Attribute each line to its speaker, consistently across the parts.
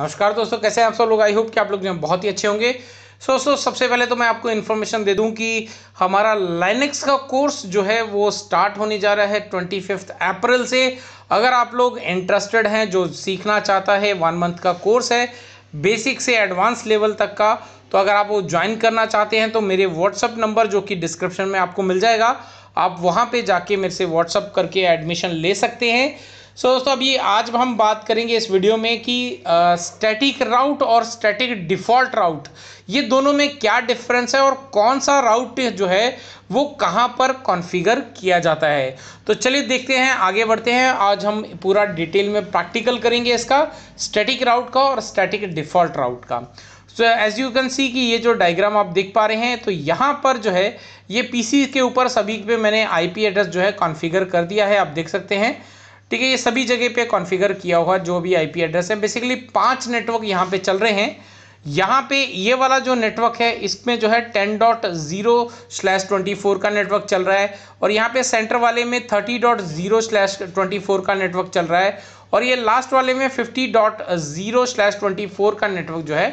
Speaker 1: नमस्कार दोस्तों कैसे हैं आप सब लोग आई होप कि आप लोग जो बहुत ही अच्छे होंगे सो सो सबसे पहले तो मैं आपको इन्फॉर्मेशन दे दूं कि हमारा लाइनिक्स का कोर्स जो है वो स्टार्ट होने जा रहा है ट्वेंटी फिफ्थ अप्रैल से अगर आप लोग इंटरेस्टेड हैं जो सीखना चाहता है वन मंथ का कोर्स है बेसिक से एडवांस लेवल तक का तो अगर आप वो ज्वाइन करना चाहते हैं तो मेरे व्हाट्सअप नंबर जो कि डिस्क्रिप्शन में आपको मिल जाएगा आप वहाँ पर जाके मेरे से व्हाट्सअप करके एडमिशन ले सकते हैं सो so, दोस्तों अभी आज हम बात करेंगे इस वीडियो में कि स्टैटिक राउट और स्टैटिक डिफ़ॉल्ट राउट ये दोनों में क्या डिफरेंस है और कौन सा राउट जो है वो कहाँ पर कॉन्फ़िगर किया जाता है तो चलिए देखते हैं आगे बढ़ते हैं आज हम पूरा डिटेल में प्रैक्टिकल करेंगे इसका स्टैटिक राउट का और स्टैटिक डिफ़ॉल्ट राउट का so as you can see कि ये जो डायग्राम आप देख पा रहे हैं तो यहाँ पर जो है ये पी के ऊपर सभी पे मैंने आई एड्रेस जो है कॉन्फ़िगर कर दिया है आप देख सकते हैं ठीक है ये सभी जगह पे कॉन्फ़िगर किया हुआ जो भी आईपी एड्रेस है बेसिकली पांच नेटवर्क यहाँ पे चल रहे हैं यहाँ पे ये वाला जो नेटवर्क है इसमें जो है ten dot zero slash twenty four का नेटवर्क चल रहा है और यहाँ पे सेंटर वाले में thirty dot zero slash twenty four का नेटवर्क चल रहा है और ये लास्ट वाले में fifty dot zero slash twenty four का नेटवर्क जो है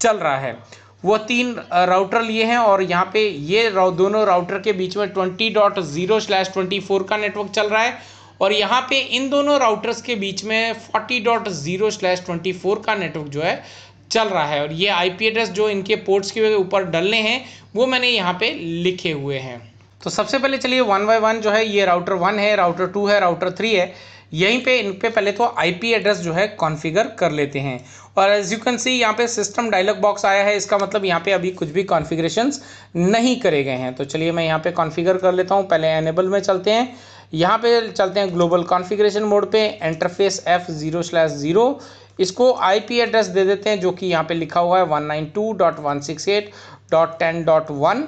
Speaker 1: चल रहा है वो तीन राउटर लिए हैं और यहाँ पे ये दोनों राउटर के बीच में twenty dot zero slash twenty four का नेटवर्क चल रहा है और यहाँ पे इन दोनों राउटर्स के बीच में 40.0/24 का नेटवर्क जो है चल रहा है और ये आईपी एड्रेस जो इनके पोर्ट्स के ऊपर डलने हैं वो मैंने यहाँ पे लिखे हुए हैं तो सबसे पहले चलिए वन बाई वन जो है ये राउटर वन है राउटर टू है राउटर थ्री है यहीं पे इन पे पहले तो आईपी एड्रेस जो है कॉन्फ़िगर कर लेते हैं और एज यू कैन सी यहाँ पे सिस्टम डायलॉग बॉक्स आया है इसका मतलब यहाँ पे अभी कुछ भी कॉन्फ़िगरेशंस नहीं करे गए हैं तो चलिए मैं यहाँ पे कॉन्फ़िगर कर लेता हूँ पहले एनेबल में चलते हैं यहाँ पे चलते हैं ग्लोबल कॉन्फ़िगरेशन मोड पे interface F zero slash zero इसको आईपी एड्रेस दे देते हैं जो कि यहाँ पे लिखा हुआ है one nine two dot one six eight dot ten dot one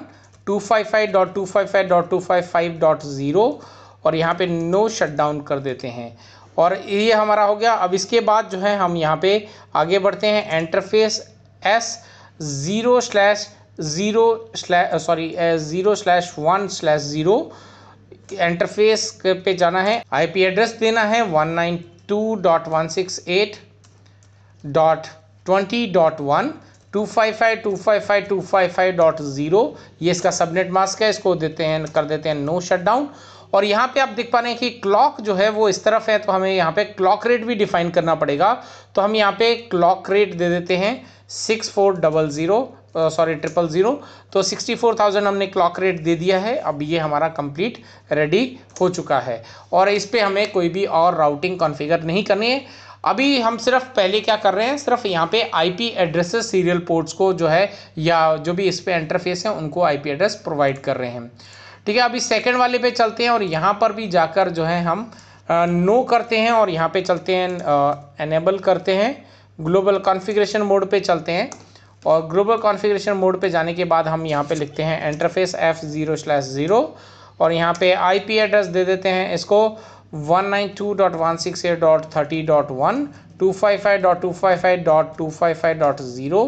Speaker 1: two five five dot two five five dot two five five dot zero और यहाँ पे नो शटडाउन कर देते हैं और ये हमारा हो गया अब इसके बाद जो है हम यहाँ पे आगे बढ़ते हैं interface S zero slash zero slash sorry zero slash one slash zero interface पे जाना है आईपी एड्रेस देना है 192.168.20.1 255.255.255.0 ये इसका सबनेट मास्क है इसको देते हैं कर देते हैं नो शटडाउन और यहाँ पे आप देख पा रहे हैं कि क्लॉक जो है वो इस तरफ है तो हमें यहाँ पे क्लॉक रेट भी डिफाइन करना पड़ेगा तो हम यहाँ पे क्लॉक रेट दे देते हैं six four double zero sorry triple zero तो सिक्सटी फोर थाउजेंड हमने क्लॉक रेट दे दिया है अब ये हमारा कंप्लीट रेडी हो चुका है और इस पर हमें कोई भी और राउटिंग कॉन्फ़िगर नहीं करनी है अभी हम सिर्फ पहले क्या कर रहे हैं सिर्फ यहाँ पे आईपी एड्रेसेस सीरियल पोर्ट्स को जो है या जो भी इस पर इंटरफेस है उनको आईपी एड्रेस प्रोवाइड कर रहे हैं ठीक है अभी सेकंड वाले पे चलते हैं और यहाँ पर भी जाकर जो है हम नो करते हैं और यहाँ पे चलते हैं एनेबल करते हैं ग्लोबल कॉन्फ़िगरेशन मोड पे चलते हैं और ग्लोबल कॉन्फ़िगरेशन मोड पे जाने के बाद हम यहाँ पे लिखते हैं interface F zero slash zero और यहाँ पे आईपी एड्रेस दे देते हैं इसको one nine two dot one six eight dot thirty dot one two five five dot two five five dot two five five dot zero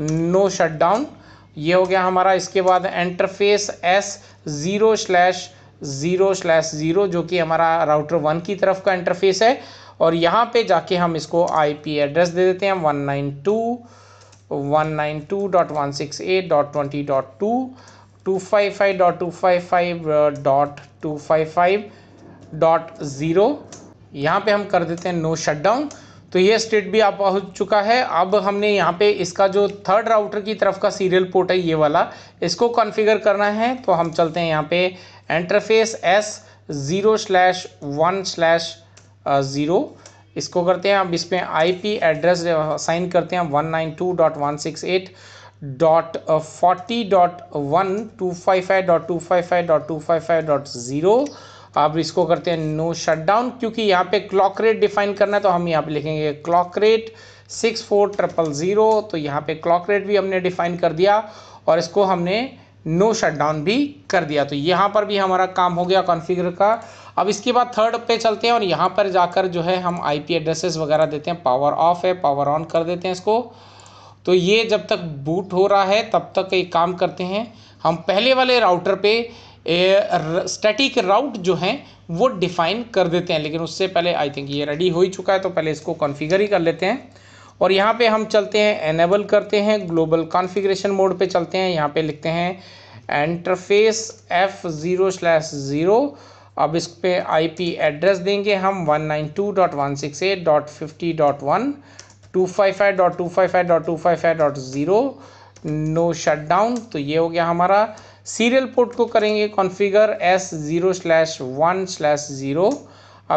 Speaker 1: no shut down ये हो गया हमारा इसके बाद interface S zero slash zero slash zero जो कि हमारा router one की तरफ का इंटरफेस है और यहाँ पे जाके हम इसको आईपी एड्रेस दे देते हैं वन नाइन टू 192.168.20.2 255.255.255.0 यहाँ पे हम कर देते हैं नो शटडाउन तो ये स्टेट भी आप पहुँच चुका है अब हमने यहाँ पे इसका जो थर्ड राउटर की तरफ का सीरियल पोर्ट है ये वाला इसको कॉन्फ़िगर करना है तो हम चलते हैं यहाँ पे interface S zero slash one slash zero इसको करते हैं अब इसमें आईपी एड्रेस साइन करते हैं one nine two dot one six eight dot forty dot one two five five dot two five five dot two five five dot zero अब इसको करते हैं नो शटडाउन क्योंकि यहाँ पे क्लॉक रेट डिफाइन करना है तो हम यहाँ पे लिखेंगे clock rate six four triple zero तो यहाँ पे क्लॉक रेट भी हमने डिफाइन कर दिया और इसको हमने नो शटडाउन भी कर दिया तो यहाँ पर भी हमारा काम हो गया कॉन्फ़िगर का अब इसके बाद थर्ड पे चलते हैं और यहाँ पर जाकर जो है हम आईपी एड्रेसेस वगैरह देते हैं पावर ऑफ है पावर ऑन कर देते हैं इसको तो ये जब तक बूट हो रहा है तब तक एक काम करते हैं हम पहले वाले राउटर पे स्टैटिक राउट जो है वो डिफाइन कर देते हैं लेकिन उससे पहले आई थिंक ये रेडी हो ही चुका है तो पहले इसको कॉन्फ़िगर ही कर लेते हैं और यहाँ पे हम चलते हैं एनेबल करते हैं ग्लोबल कॉन्फ़िगरेशन मोड पे चलते हैं यहाँ पे लिखते हैं interface F zero slash zero अब इस पर आईपी एड्रेस देंगे हम 192.168.50.1 255.255.255.0 नो शटडाउन तो ये हो गया हमारा सीरियल पोर्ट को करेंगे configure S zero slash one slash zero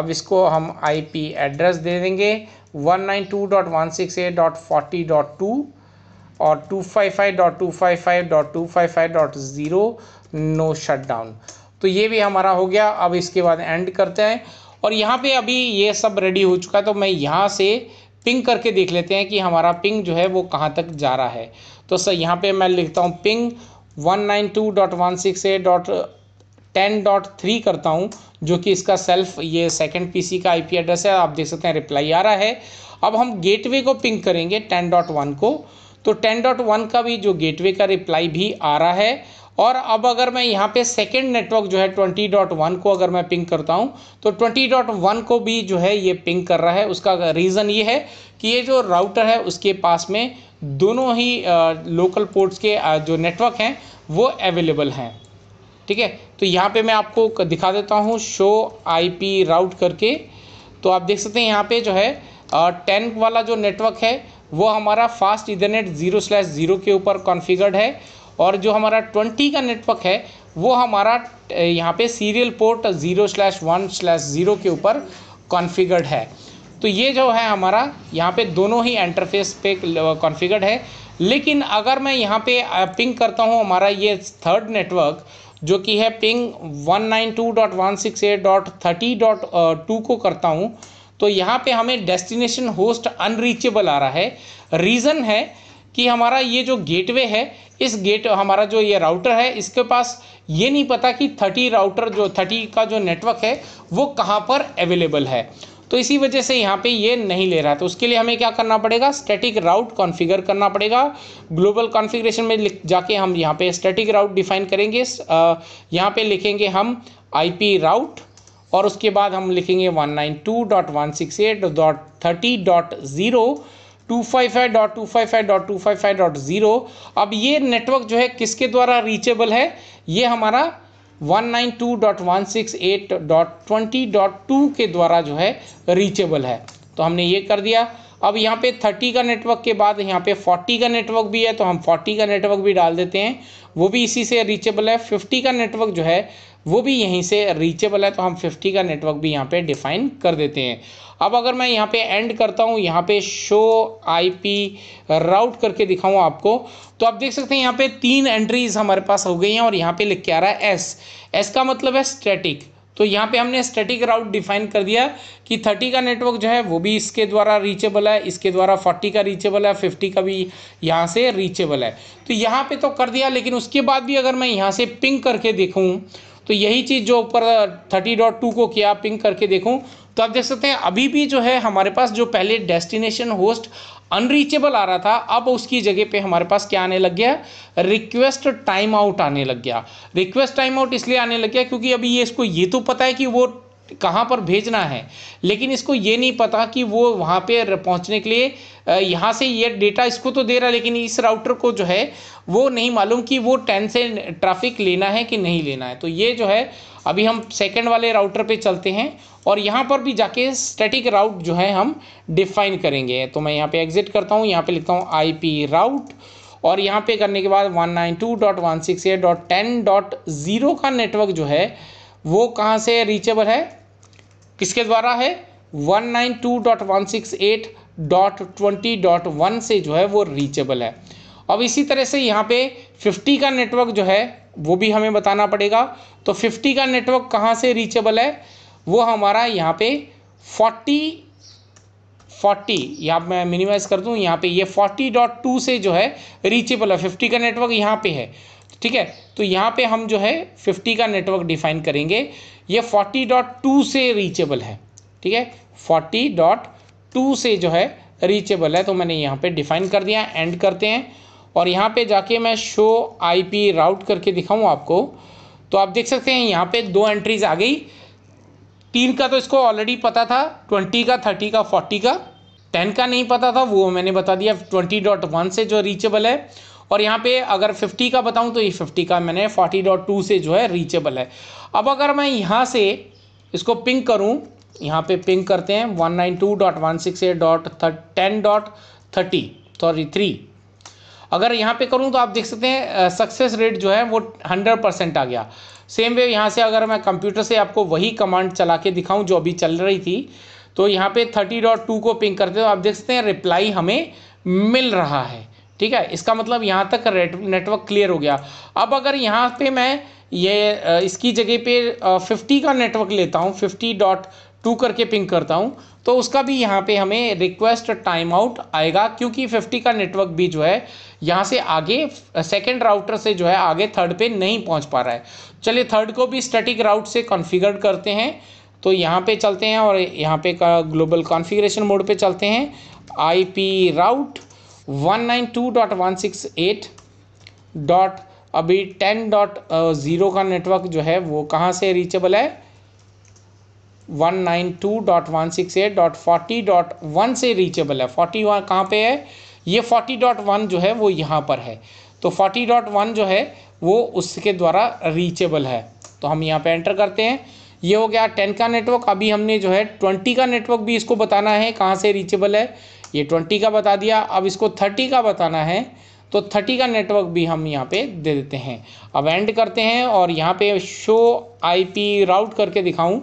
Speaker 1: अब इसको हम आईपी एड्रेस दे देंगे 192.168.40.2 और 255.255.255.0 नो शटडाउन तो ये भी हमारा हो गया अब इसके बाद एंड करते हैं और यहाँ पे अभी ये सब रेडी हो चुका है तो मैं यहाँ से पिंग करके देख लेते हैं कि हमारा पिंग जो है वो कहाँ तक जा रहा है तो सर यहाँ पे मैं लिखता हूँ पिंग थ्री करता हूँ जो कि इसका सेल्फ ये सेकंड पीसी का आईपी एड्रेस है आप देख सकते हैं रिप्लाई आ रहा है अब हम गेटवे को पिंग करेंगे टेन डॉट वन को तो टेन डॉट वन का भी जो गेटवे का रिप्लाई भी आ रहा है और अब अगर मैं यहाँ पे सेकेंड नेटवर्क जो है ट्वेंटी डॉट वन को अगर मैं पिंक करता हूँ तो ट्वेंटी डॉट वन को भी जो है ये पिंक कर रहा है उसका रीज़न ये है कि ये जो राउटर है उसके पास में दोनों ही लोकल पोर्ट्स के जो नेटवर्क हैं वो अवेलेबल हैं ठीक है तो यहाँ पे मैं आपको दिखा देता हूँ शो आई राउट करके तो आप देख सकते हैं यहाँ पर जो है टेन वाला जो नेटवर्क है वो हमारा fast ethernet zero slash zero के ऊपर कॉन्फ़िगर्ड है और जो हमारा ट्वेंटी का नेटवर्क है वो हमारा यहाँ पे serial port zero slash one slash zero के ऊपर कॉन्फ़िगर्ड है तो ये जो है हमारा यहाँ पे दोनों ही इंटरफेस पे कॉन्फ़िगर्ड है लेकिन अगर मैं यहाँ पे पिंग करता हूँ हमारा ये थर्ड नेटवर्क जो कि है पिंग वन को करता हूँ तो यहाँ पे हमें डेस्टिनेशन होस्ट अनरीचेबल आ रहा है रीज़न है कि हमारा ये जो गेटवे है इस गेट हमारा जो ये राउटर है इसके पास ये नहीं पता कि थर्टी राउटर जो थर्टी का जो नेटवर्क है वो कहाँ पर अवेलेबल है तो इसी वजह से यहाँ पे ये नहीं ले रहा है तो उसके लिए हमें क्या करना पड़ेगा स्टैटिक राउट कॉन्फ़िगर करना पड़ेगा ग्लोबल कॉन्फ़िगरेशन में जाके हम यहाँ पे स्टैटिक राउट डिफाइन करेंगे यहाँ पे लिखेंगे हम आई पी राउट और उसके बाद हम लिखेंगे one nine two dot one six eight dot thirty dot zero two five five dot two five five dot two five five dot zero अब ये नेटवर्क जो है किसके द्वारा रीचेबल है ये हमारा one nine two dot one six eight dot twenty dot two के द्वारा जो है रीचेबल है तो हमने ये कर दिया अब यहाँ पे थर्टी का नेटवर्क के बाद यहाँ पे फोर्टी का नेटवर्क भी है तो हम फोर्टी का नेटवर्क भी डाल देते हैं वो भी इसी से रीचेबल है फिफ्टी का नेटवर्क जो है वो भी यहीं से रीचेबल है तो हम 50 का नेटवर्क भी यहाँ पे डिफाइन कर देते हैं अब अगर मैं यहाँ पे एंड करता हूँ यहाँ पे शो आईपी राउट करके दिखाऊँ आपको तो आप देख सकते हैं यहाँ पे तीन एंट्रीज हमारे पास हो गई हैं और यहाँ पे लिख के आ रहा है एस एस का मतलब है स्ट्रेटिक तो यहाँ पे हमने स्टैटिक राउट डिफाइन कर दिया कि 30 का नेटवर्क जो है वो भी इसके द्वारा रीचेबल है इसके द्वारा 40 का रीचेबल है 50 का भी यहाँ से रीचेबल है तो यहाँ पे तो कर दिया लेकिन उसके बाद भी अगर मैं यहाँ से पिंग करके देखूँ तो यही चीज़ जो ऊपर थर्टी डॉट टू को किया पिंग करके देखूं तो आप देख सकते हैं अभी भी जो है हमारे पास जो पहले डेस्टिनेशन होस्ट अनरीचेबल आ रहा था अब उसकी जगह पे हमारे पास क्या आने लग गया रिक्वेस्ट टाइम आउट आने लग गया रिक्वेस्ट टाइम आउट इसलिए आने लग गया क्योंकि अभी ये इसको ये तो पता है कि वो कहाँ पर भेजना है लेकिन इसको ये नहीं पता कि वो वहाँ पे पहुँचने के लिए यहाँ से ये डेटा इसको तो दे रहा है लेकिन इस राउटर को जो है वो नहीं मालूम कि वो टेन से ट्रैफिक लेना है कि नहीं लेना है तो ये जो है अभी हम सेकेंड वाले राउटर पे चलते हैं और यहाँ पर भी जाके स्टैटिक राउट जो है हम डिफाइन करेंगे तो मैं यहाँ पर एग्जिट करता हूँ यहाँ पर लिखता हूँ आई पी राउट और यहाँ पर करने के बाद वन का नेटवर्क जो है वो कहाँ से रीचेबल है किसके द्वारा है 192.168.20.1 से जो है वो रीचेबल है अब इसी तरह से यहाँ पे 50 का नेटवर्क जो है वो भी हमें बताना पड़ेगा तो 50 का नेटवर्क कहाँ से रीचेबल है वो हमारा यहाँ पे 40 40 यहाँ मैं मिनिमाइज कर दूँ यहाँ पे ये 40.2 से जो है रीचेबल है 50 का नेटवर्क यहाँ पे है ठीक है तो यहाँ पे हम जो है 50 का नेटवर्क डिफाइन करेंगे ये 40.2 से रीचेबल है ठीक है 40.2 से जो है रीचेबल है तो मैंने यहाँ पे डिफाइन कर दिया एंड करते हैं और यहाँ पे जाके मैं शो आईपी राउट करके दिखाऊँ आपको तो आप देख सकते हैं यहाँ पे दो एंट्रीज आ गई तीन का तो इसको ऑलरेडी पता था ट्वेंटी का थर्टी का फोर्टी का टेन का नहीं पता था वो मैंने बता दिया ट्वेंटी डॉट वन से जो रीचेबल है और यहाँ पे अगर 50 का बताऊँ तो ये 50 का मैंने 40.2 से जो है रीचेबल है अब अगर मैं यहाँ से इसको पिंक करूँ यहाँ पे पिंक करते हैं 192.168.10.30 सॉरी थ्री अगर यहाँ पे करूँ तो आप देख सकते हैं सक्सेस रेट जो है वो हंड्रेड परसेंट आ गया सेम वे यहाँ से अगर मैं कंप्यूटर से आपको वही कमांड चला के दिखाऊँ जो अभी चल रही थी तो यहाँ पे थर्टी डॉट टू को पिंक करते हो तो आप देख सकते हैं रिप्लाई हमें मिल रहा है ठीक है इसका मतलब यहाँ तक नेटवर्क क्लियर हो गया अब अगर यहाँ पे मैं ये इसकी जगह पे फिफ्टी का नेटवर्क लेता हूँ फिफ्टी डॉट टू करके पिंग करता हूँ तो उसका भी यहाँ पे हमें रिक्वेस्ट टाइम आउट आएगा क्योंकि 50 का नेटवर्क भी जो है यहाँ से आगे सेकेंड राउटर से जो है आगे थर्ड पे नहीं पहुँच पा रहा है चलिए थर्ड को भी स्टैटिक राउट से कॉन्फ़िगर करते हैं तो यहाँ पे चलते हैं और यहाँ पे का ग्लोबल कॉन्फ़िगरेशन मोड पे चलते हैं I P route one nine two dot one six eight dot अभी टेन डॉट ज़ीरो का नेटवर्क जो है वो कहाँ से रीचेबल है one nine two dot one six eight dot forty dot one से रीचेबल है फोर्टी वन कहाँ पर है ये फोर्टी डॉट वन जो है वो यहाँ पर है तो फोर्टी डॉट वन जो है वो उसके द्वारा रीचेबल है तो हम यहाँ पे एंटर करते हैं ये हो गया टेन का नेटवर्क अभी हमने जो है ट्वेंटी का नेटवर्क भी इसको बताना है कहाँ से रीचेबल है ये ट्वेंटी का बता दिया अब इसको थर्टी का बताना है तो थर्टी का नेटवर्क भी हम यहाँ पे दे देते हैं अब एंड करते हैं और यहाँ पे शो आईपी राउट करके दिखाऊं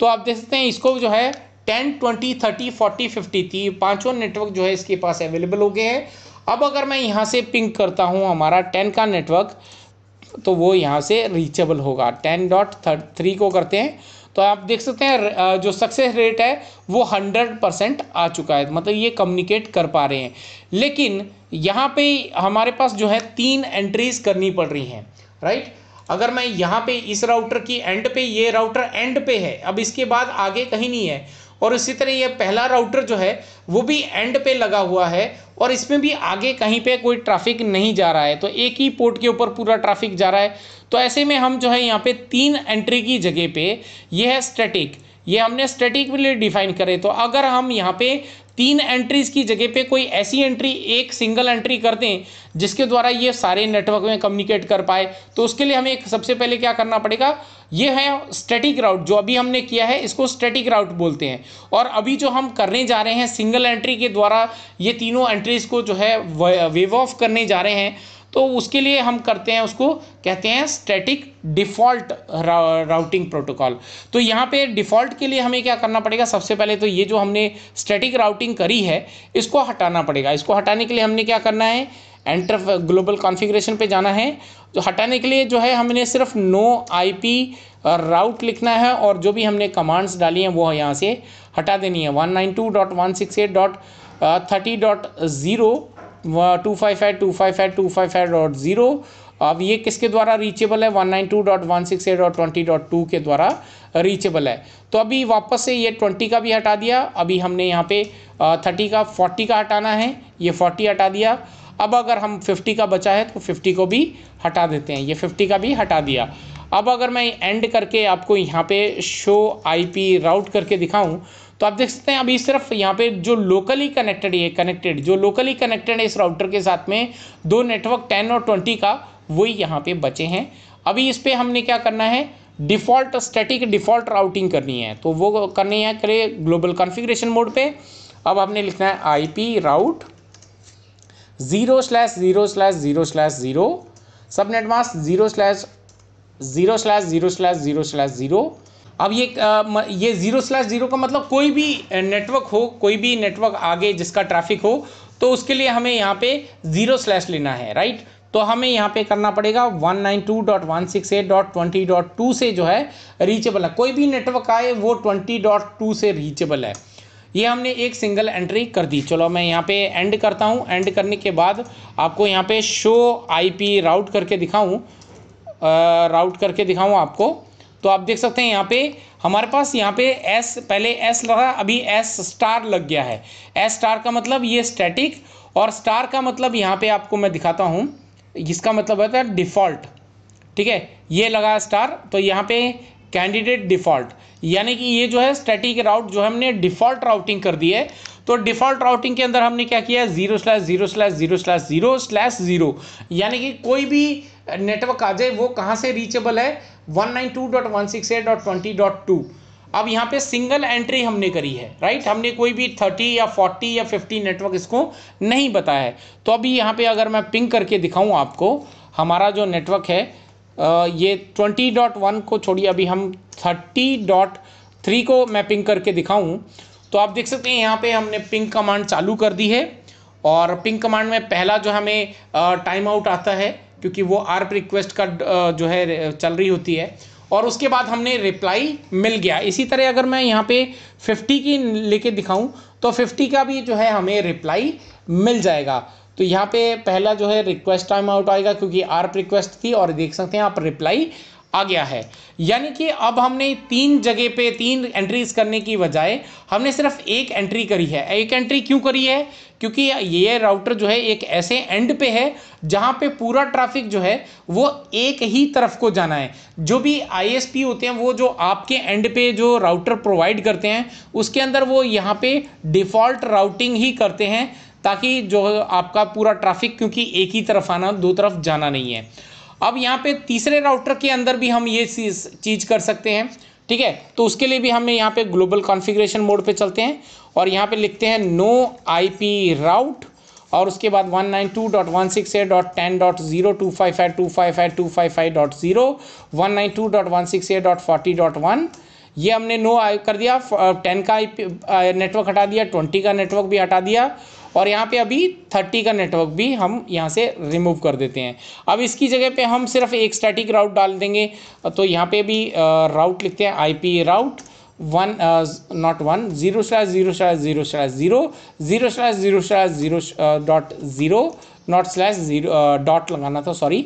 Speaker 1: तो आप देख सकते हैं इसको जो है ten twenty thirty forty fifty थी पाँचों नेटवर्क जो है इसके पास अवेलेबल हो गए हैं अब अगर मैं यहाँ से पिंक करता हूँ हमारा टेन का नेटवर्क तो वो यहाँ से रीचेबल होगा टेन डॉट थ्री को करते हैं तो आप देख सकते हैं जो सक्सेस रेट है वो हंड्रेड परसेंट आ चुका है मतलब ये कम्युनिकेट कर पा रहे हैं लेकिन यहाँ पे हमारे पास जो है तीन एंट्रीज करनी पड़ रही हैं राइट अगर मैं यहाँ पे इस राउटर की एंड पे ये राउटर एंड पे है अब इसके बाद आगे कहीं नहीं है और इसी तरह ये पहला राउटर जो है वो भी एंड पे लगा हुआ है और इसमें भी आगे कहीं पे कोई ट्रैफिक नहीं जा रहा है तो एक ही पोर्ट के ऊपर पूरा ट्रैफिक जा रहा है तो ऐसे में हम जो है यहाँ पे तीन एंट्री की जगह पे ये है स्टैटिक ये हमने स्टैटिक के लिए डिफाइन करे तो अगर हम यहाँ पे तीन एंट्रीज की जगह पे कोई ऐसी एंट्री एक सिंगल एंट्री कर दें जिसके द्वारा ये सारे नेटवर्क में कम्युनिकेट कर पाए तो उसके लिए हमें सबसे पहले क्या करना पड़ेगा ये है स्टैटिक राउट जो अभी हमने किया है इसको स्टैटिक राउट बोलते हैं और अभी जो हम करने जा रहे हैं सिंगल एंट्री के द्वारा ये तीनों एंट्रीज को जो है वेव ऑफ करने जा रहे हैं तो उसके लिए हम करते हैं उसको कहते हैं स्टैटिक डिफ़ॉल्ट राउटिंग प्रोटोकॉल तो यहाँ पे डिफ़ॉल्ट के लिए हमें क्या करना पड़ेगा सबसे पहले तो ये जो हमने स्टैटिक राउटिंग करी है इसको हटाना पड़ेगा इसको हटाने के लिए हमने क्या करना है एंटर ग्लोबल कॉन्फ़िगरेशन पे जाना है तो हटाने के लिए जो है हमने सिर्फ नो आईपी राउट लिखना है और जो भी हमने कमांड्स डाली हैं वो यहाँ से हटा देनी है one nine two dot one six eight dot thirty dot zero two five five two five five two five five dot zero अब ये किसके द्वारा रीचेबल है one nine two dot one six eight dot twenty dot two के द्वारा reachable है तो अभी वापस से ये ट्वेंटी का भी हटा दिया अभी हमने यहाँ पे थर्टी का फोर्टी का हटाना है ये फोर्टी हटा दिया अब अगर हम फिफ्टी का बचा है तो फिफ्टी को भी हटा देते हैं ये फिफ्टी का भी हटा दिया अब अगर मैं एंड करके आपको यहाँ पे शो आईपी राउट करके दिखाऊं तो आप देख सकते हैं अभी सिर्फ यहाँ पे जो लोकली कनेक्टेड ये कनेक्टेड जो लोकली कनेक्टेड है इस राउटर के साथ में दो नेटवर्क टेन और ट्वेंटी का वही यहाँ पे बचे हैं अभी इस पर हमने क्या करना है डिफ़ॉल्ट स्टैटिक डिफ़ॉल्ट राउटिंग करनी है तो वो करनी है करे ग्लोबल कॉन्फ़िगरेशन मोड पे अब हमने लिखना है I route zero slash zero slash zero slash zero subnet mask zero slash zero slash zero slash zero slash zero अब ये ये ज़ीरो स्लैश ज़ीरो का मतलब कोई भी नेटवर्क हो कोई भी नेटवर्क आगे जिसका ट्रैफिक हो तो उसके लिए हमें यहाँ पे ज़ीरो स्लैश लेना है राइट तो हमें यहाँ पे करना पड़ेगा 192.168.20.2 से जो है रीचेबल है कोई भी नेटवर्क आए वो 20.2 से रीचेबल है ये हमने एक सिंगल एंट्री कर दी चलो मैं यहाँ पे एंड करता हूँ एंड करने के बाद आपको यहाँ पे शो आईपी राउट करके दिखाऊँ राउट करके दिखाऊँ आपको तो आप देख सकते हैं यहाँ पे हमारे पास यहाँ पे एस पहले एस लगा अभी एस स्टार लग गया है एस स्टार का मतलब ये स्टैटिक और स्टार का मतलब यहाँ पे आपको मैं दिखाता हूँ इसका मतलब होता है डिफ़ॉल्ट ठीक है ये लगा स्टार तो यहाँ पे कैंडिडेट डिफ़ॉल्ट यानी कि ये जो है स्टैटिक राउट जो हमने डिफ़ॉल्ट राउटिंग कर दी है तो डिफॉल्ट राउटिंग के अंदर हमने क्या किया zero slash zero slash zero slash zero slash zero यानी कि कोई भी नेटवर्क आ जाए वो कहाँ से रीचेबल है one nine two dot eight dot twenty dot two अब यहाँ पे सिंगल एंट्री हमने करी है राइट हमने कोई भी थर्टी या फोर्टी या फिफ्टी नेटवर्क इसको नहीं बताया है तो अभी यहाँ पे अगर मैं पिंग करके दिखाऊँ आपको हमारा जो नेटवर्क है ये ट्वेंटी डॉट वन को छोड़िए अभी हम थर्टी डॉट थ्री को मैं पिंग करके दिखाऊँ तो आप देख सकते हैं यहाँ पे हमने पिंक कमांड चालू कर दी है और पिंक कमांड में पहला जो हमें टाइम आउट आता है क्योंकि वो आर्प रिक्वेस्ट का जो है चल रही होती है और उसके बाद हमने रिप्लाई मिल गया इसी तरह अगर मैं यहाँ पे 50 की लेके दिखाऊं तो 50 का भी जो है हमें रिप्लाई मिल जाएगा तो यहाँ पे पहला जो है रिक्वेस्ट टाइम आउट आएगा क्योंकि आर्प रिक्वेस्ट थी और देख सकते हैं आप रिप्लाई आ गया है यानी कि अब हमने तीन जगह पे तीन एंट्रीज करने की बजाय हमने सिर्फ एक एंट्री करी है एक एंट्री क्यों करी है क्योंकि ये राउटर जो है एक ऐसे एंड पे है जहाँ पे पूरा ट्रैफिक जो है वो एक ही तरफ को जाना है जो भी आईएसपी होते हैं वो जो आपके एंड पे जो राउटर प्रोवाइड करते हैं उसके अंदर वो यहाँ पे डिफ़ॉल्ट राउटिंग ही करते हैं ताकि जो आपका पूरा ट्रैफिक क्योंकि एक ही तरफ आना दो तरफ जाना नहीं है अब यहाँ पे तीसरे राउटर के अंदर भी हम ये चीज़ कर सकते हैं ठीक है तो उसके लिए भी हमें यहाँ पे ग्लोबल कॉन्फ़िगरेशन मोड पे चलते हैं और यहाँ पे लिखते हैं नो आईपी राउट और उसके बाद डॉट 192.168.40.1 ये हमने नो कर दिया टेन uh, का आई नेटवर्क uh, हटा दिया ट्वेंटी का नेटवर्क भी हटा दिया और यहाँ पे अभी थर्टी का नेटवर्क भी हम यहाँ से रिमूव कर देते हैं अब इसकी जगह पे हम सिर्फ एक स्टैटिक राउट डाल देंगे तो यहाँ पे भी राउट लिखते हैं P route one not one zero slash zero slash zero slash zero zero slash zero slash zero dot zero not slash zero dot लगाना था sorry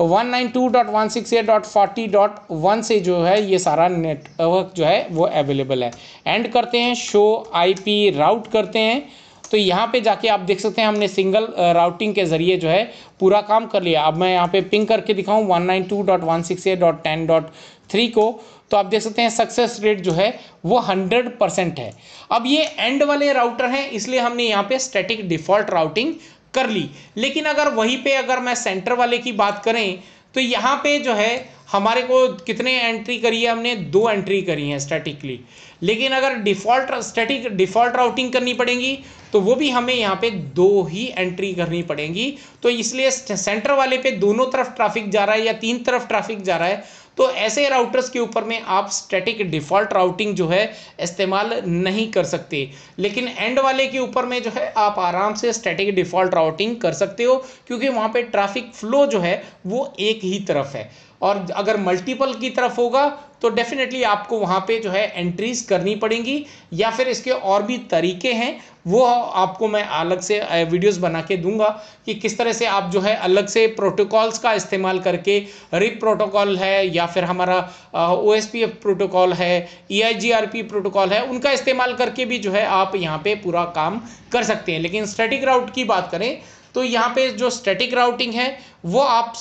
Speaker 1: one nine two dot one six eight dot forty dot one से जो है ये सारा network जो है वो अवेलेबल है एंड करते हैं शो आई पी राउट करते हैं तो यहाँ पे जाके आप देख सकते हैं हमने सिंगल राउटिंग uh, के ज़रिए जो है पूरा काम कर लिया अब मैं यहाँ पे पिंग करके दिखाऊँ one nine two dot one six eight dot ten dot three को तो आप देख सकते हैं सक्सेस रेट जो है वो हंड्रेड परसेंट है अब ये एंड वाले राउटर हैं इसलिए हमने यहाँ पे स्टैटिक डिफॉल्ट राउटिंग कर ली लेकिन अगर वहीं पे अगर मैं सेंटर वाले की बात करें तो यहाँ पे जो है हमारे को कितने एंट्री करी है हमने दो एंट्री करी है स्टैटिकली लेकिन अगर डिफ़ॉल्ट स्टैटिक डिफ़ॉल्ट राउटिंग करनी पड़ेगी तो वो भी हमें यहाँ पे दो ही एंट्री करनी पड़ेगी तो इसलिए सेंटर वाले पे दोनों तरफ ट्रैफिक जा रहा है या तीन तरफ ट्रैफिक जा रहा है तो ऐसे राउटर्स के ऊपर में आप स्टैटिक डिफ़ॉल्ट राउटिंग जो है इस्तेमाल नहीं कर सकते लेकिन एंड वाले के ऊपर में जो है आप आराम से स्टैटिक डिफ़ॉल्ट राउटिंग कर सकते हो क्योंकि वहाँ पे ट्रैफिक फ्लो जो है वो एक ही तरफ है और अगर मल्टीपल की तरफ होगा तो डेफिनेटली आपको वहाँ पे जो है एंट्रीज करनी पड़ेंगी या फिर इसके और भी तरीके हैं वो आपको मैं अलग से वीडियोस बना के दूंगा कि किस तरह से आप जो है अलग से प्रोटोकॉल्स का इस्तेमाल करके रिप प्रोटोकॉल है या फिर हमारा ओ प्रोटोकॉल है ई e प्रोटोकॉल है उनका इस्तेमाल करके भी जो है आप यहाँ पे पूरा काम कर सकते हैं लेकिन स्टैटिक राउट की बात करें तो यहाँ पे जो स्टैटिक राउटिंग है वो आप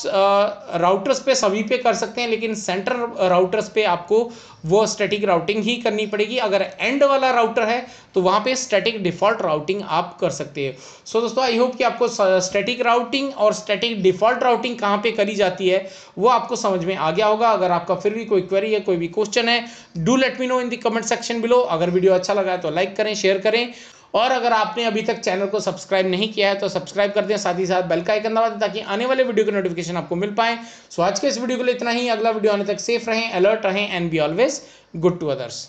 Speaker 1: राउटर्स पे सभी पे कर सकते हैं लेकिन सेंटर राउटर्स पे आपको वो स्टैटिक राउटिंग ही करनी पड़ेगी अगर एंड वाला राउटर है तो वहाँ पे स्टैटिक डिफ़ॉल्ट राउटिंग आप कर सकते हैं सो so, दोस्तों आई होप कि आपको स्टैटिक राउटिंग और स्टैटिक डिफ़ॉल्ट राउटिंग कहाँ पे करी जाती है वो आपको समझ में आ गया होगा अगर आपका फिर भी कोई क्वेरी है कोई भी क्वेश्चन है do let me know in the comment section below अगर वीडियो अच्छा लगा तो लाइक करें शेयर करें और अगर आपने अभी तक चैनल को सब्सक्राइब नहीं किया है तो सब्सक्राइब कर दें साथ ही साथ बेल का आइकन दबा दें ताकि आने वाले वीडियो के नोटिफिकेशन आपको मिल पाए सो आज के इस वीडियो के लिए इतना ही अगला वीडियो आने तक सेफ रहें अलर्ट रहें and be always good to others